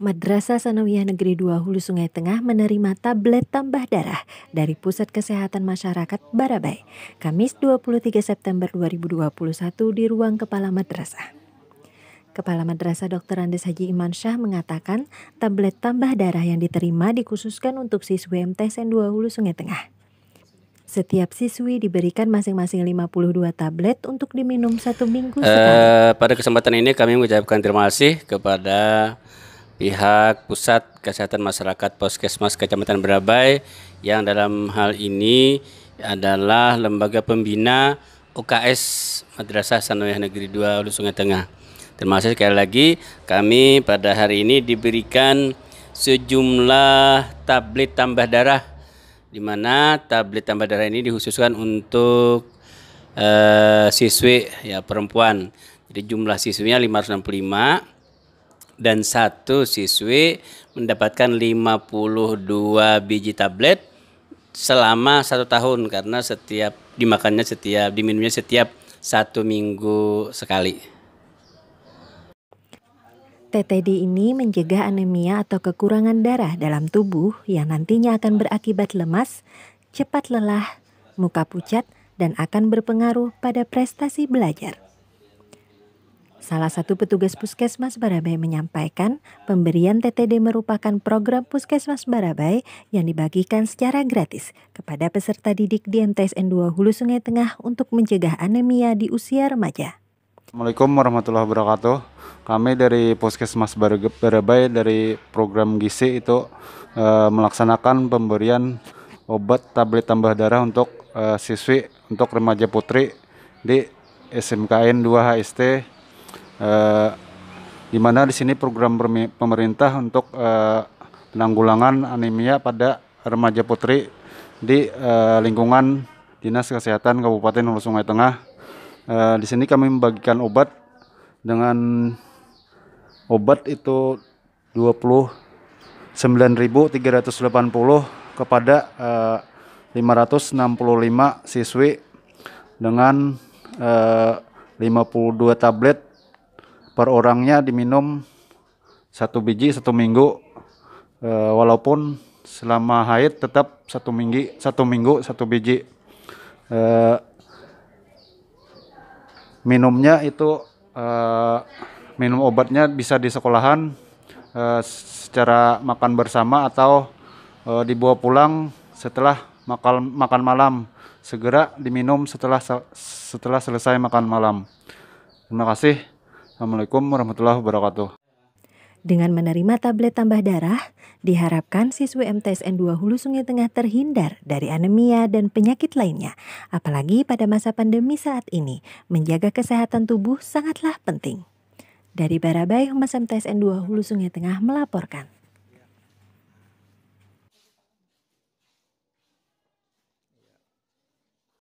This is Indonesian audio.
Madrasah Sanawiyah Negeri 2 Hulu Sungai Tengah menerima tablet tambah darah dari Pusat Kesehatan Masyarakat Barabai, Kamis 23 September 2021 di ruang Kepala Madrasah. Kepala Madrasah Dr. Andes Haji Iman Syah mengatakan tablet tambah darah yang diterima dikhususkan untuk siswi MTSN 2 Hulu Sungai Tengah. Setiap siswi diberikan masing-masing 52 tablet untuk diminum satu minggu sekali. Uh, pada kesempatan ini kami mengucapkan terima kasih kepada pihak Pusat Kesehatan Masyarakat Poskesmas Kecamatan Berabai yang dalam hal ini adalah lembaga pembina UKS Madrasah Sanawiyah Negeri 2 Hulu Sungai Tengah. Terima kasih sekali lagi kami pada hari ini diberikan sejumlah tablet tambah darah di mana tablet tambah darah ini dikhususkan untuk uh, siswi ya perempuan. Jadi jumlah siswinya 565 dan satu siswi mendapatkan 52 biji tablet selama satu tahun karena setiap dimakannya setiap diminumnya setiap satu minggu sekali. TTD ini mencegah anemia atau kekurangan darah dalam tubuh yang nantinya akan berakibat lemas, cepat lelah, muka pucat, dan akan berpengaruh pada prestasi belajar. Salah satu petugas Puskesmas Barabai menyampaikan pemberian TTD merupakan program Puskesmas Barabai yang dibagikan secara gratis kepada peserta didik di MTSN 2 Hulu Sungai Tengah untuk mencegah anemia di usia remaja. Assalamualaikum warahmatullahi wabarakatuh. Kami dari Puskesmas Barabai dari program Gizi itu e, melaksanakan pemberian obat tablet tambah darah untuk e, siswi untuk remaja putri di SMKN 2 HST eh, di mana di sini program pemerintah untuk eh, penanggulangan anemia pada remaja putri di eh, lingkungan Dinas Kesehatan Kabupaten Hulu Sungai Tengah. Eh, di sini kami membagikan obat dengan obat itu 29.380 kepada eh, 565 siswi dengan eh, 52 tablet per orangnya diminum satu biji satu minggu e, walaupun selama haid tetap satu minggu satu minggu satu biji e, minumnya itu e, minum obatnya bisa di sekolahan e, secara makan bersama atau e, dibawa pulang setelah makan makan malam segera diminum setelah setelah selesai makan malam terima kasih Assalamualaikum warahmatullahi wabarakatuh. Dengan menerima tablet tambah darah, diharapkan siswi MTSN 2 Hulu Sungai Tengah terhindar dari anemia dan penyakit lainnya. Apalagi pada masa pandemi saat ini, menjaga kesehatan tubuh sangatlah penting. Dari Barabai, Humas MTSN 2 Hulu Sungai Tengah melaporkan.